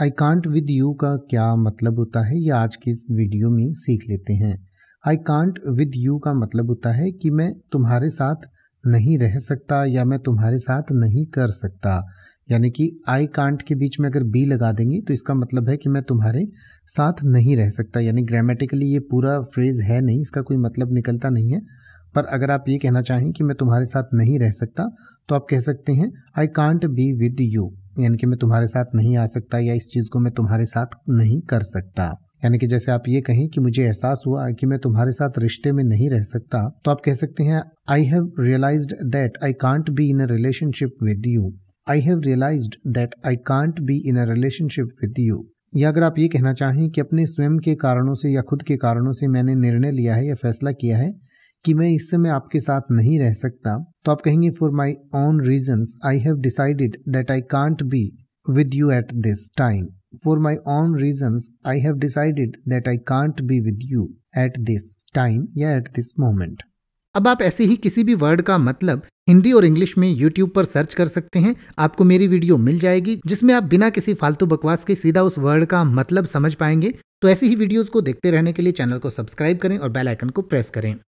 I can't with you का क्या मतलब होता है ये आज के इस वीडियो में सीख लेते हैं आई कांट विद यू का मतलब होता है कि मैं तुम्हारे साथ नहीं रह सकता या मैं तुम्हारे साथ नहीं कर सकता यानी कि आई कांट के बीच में अगर बी लगा देंगे तो इसका मतलब है कि मैं तुम्हारे साथ नहीं रह सकता यानी ग्रामेटिकली ये पूरा फ्रेज़ है नहीं इसका कोई मतलब निकलता नहीं है पर अगर आप ये कहना चाहें कि मैं तुम्हारे साथ नहीं रह सकता तो आप कह सकते हैं I can't be with you यानी कि मैं तुम्हारे साथ नहीं आ सकता या इस चीज़ को मैं तुम्हारे साथ नहीं कर सकता यानी कि जैसे आप ये कहें कि मुझे एहसास हुआ कि मैं तुम्हारे साथ रिश्ते में नहीं रह सकता तो आप कह सकते हैं I have realise that I can't be in a relationship with you I have realise that I can't be in a relationship with you या अगर आप ये कहना चाहें कि अपने स्वयं के कारणों से या खुद के कारणों से मैंने निर्णय लिया है या फैसला किया है कि मैं इस समय आपके साथ नहीं रह सकता तो आप कहेंगे for my own reasons I have decided that I can't be with you at this time for my own reasons I have decided that I can't be with you at this time या at this moment अब आप ऐसे ही किसी भी word का मतलब हिंदी और English में YouTube पर सर्च कर सकते हैं आपको मेरी वीडियो मिल जाएगी जिसमें आप बिना किसी फालतू बकवास के सीधा उस वर्ड का मतलब समझ पाएंगे तो ऐसी ही वीडियोस को देखते रहने के लिए चैनल को सब्सक्राइब करें और बेल आइकन को प्रेस करें